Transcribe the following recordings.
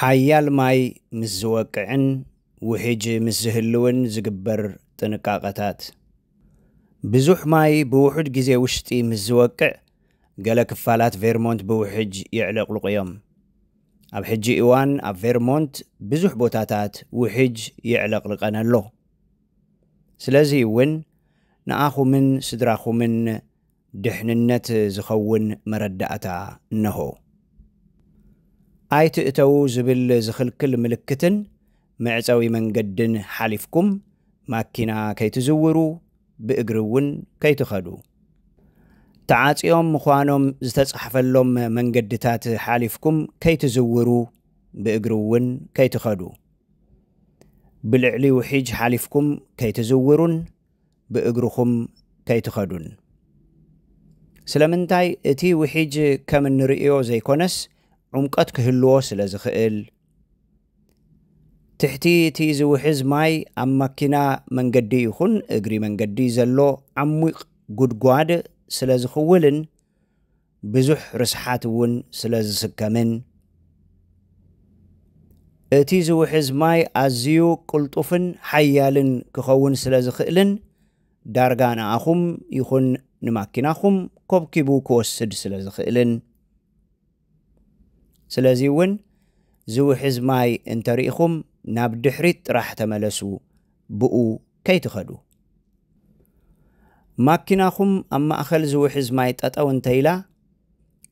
ሓያል ማይ ምስ ዝወቅዕን ውሕጅ ምስ ዝህልውን ዝግበር ጥንቃቐታት ብዙሕ ማይ ብውሑድ ግዜ ውሽጢ ምስ ዝወቅዕ ገለ ክፋላት ቬርሞንት ብውሕጅ ይዕለቕልቑ እዮም ኣብ ሕጂ እዋን ኣብ ቬርሞንት ብዙሕ ቦታታት ውሕጅ ይዕለቕልቐን ኣሎ ስለዚ እውን ንኣኹምን ስድራኹምን ድሕንነት ዝኸውን መረዳእታ እነሆ ኣይትእተው ዝብል ዝኽልክል ምልክትን ምዕፀዊ መንገድን ሓሊፍኩም ማኪና ከይትዝውሩ ብእግሪ እውን ከይትኸዱ ተዓፂኦም ምዃኖም ዝተጻሕፈሎም መንገድታት ሓሊፍኩም ከይትዝውሩ ብእግሪ እውን ከይትኸዱ ብልዕሊ ውሒጅ ሓሊፍኩም ከይትዝውሩን ብእግርኹም ከይትኸዱን ስለምንታይ እቲ ውሒጅ ከም እንርእዮ ዘይኮነስ عمቀት ክህልዎ ስለ ዝኽእል ትሕቲ እቲ ዝውሕዝ ማይ ኣብ ማኪና መንገዲ ይኹን እግሪ መንገዲ ዘሎ ዓሙቕ ጉድጓድ ስለ ዝኽውልን ብዙሕ ርስሓት እውን ስለ ዝስከምን እቲ ዝውሕዝ ማይ ኣዝዩ ቅልጡፍን ሓያልን ክኸውን ስለ ዝኽእልን ዳርጋ ንኣኹም ይኹን ንማኪናኹም ኮብኪቡ ክወስድ ስለ ዝኽእልን ስለዚ እውን ዝውሕዝ ማይ እንተርኢኹም ናብ ድሕሪት ጥራሕ ተመለሱ ብኡ ከይትኸዱ ማኪናኹም ኣብ ማእኸል ዝውሕዝ ማይ ጠጠው እንተኢላ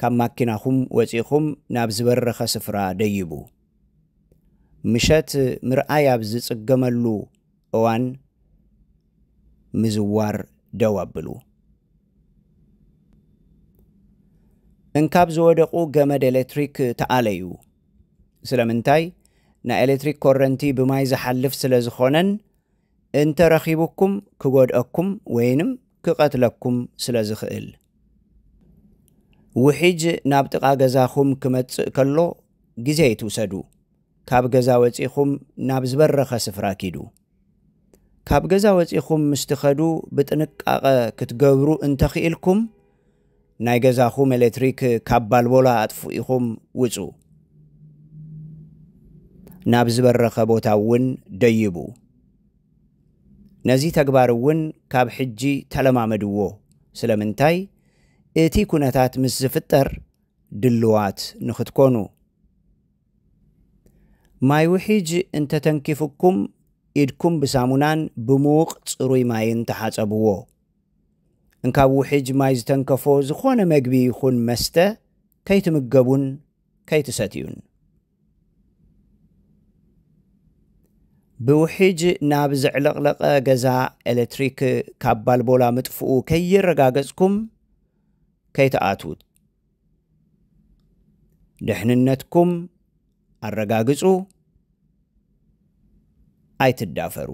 ካብ ማኪናኹም ወፂኹም ናብ ዝበረኸ ስፍራ ደይቡ ምሸት ምርኣይ ኣብ ዝፅገመሉ እዋን ምዝዋር ደው ኣብሉ እንካብ ዝወደቑ ገመድ ኤሌክትሪክ ተኣለዩ ስለምንታይ ናይ ኤሌክትሪክ ኮረንቲ ብማይ ዝሓልፍ ስለ ዝኾነን እንተረኺቡኩም ክጎድአኩም ወይንም ክቐትለኩም ስለ ዝኽእል ውሒጅ ናብ ጥቓ ገዛኹም ክመጽእ ከሎ ግዜ ይትውሰዱ ካብ ገዛ ወፂኹም ናብ ዝበረኸ ስፍራ ኪዱ ካብ ገዛ ወፂኹም ምስትኸዱ ብጥንቃቐ ክትገብሩ እንተኽኢልኩም ናይ ገዛኹም ኤሌክትሪክ ካብ ባልቦላ ኣጥፉኢኹም ውፁ ናብ ዝበረኸ ቦታ እውን ደይቡ ነዚ ተግባር እውን ካብ ሕጂ ተለማመድዎ ስለምንታይ እቲ ኩነታት ምስ ዝፍጠር ድልዋት ንኽትኮኑ ማይ ውሒጅ እንተተንኪፍኩም ኢድኩም ብሳሙናን ብምዉቕ ጽሩይ ማይን ተሓጸብዎ እንካብ ሕጅ ማይ ዝተንከፎ ዝኾነ መግቢ ይኹን መስተ ከይትምገቡን ከይትሰትዩን ብውሕጅ ናብ ዘዕለቕለቐ ገዛ ኤሌክትሪክ ካብ ባልቦላ ምጥፍኡ ከይረጋገጽኩም ከይተኣትዉት ድሕንነትኩም ኣረጋግጹ ኣይትዳፈሩ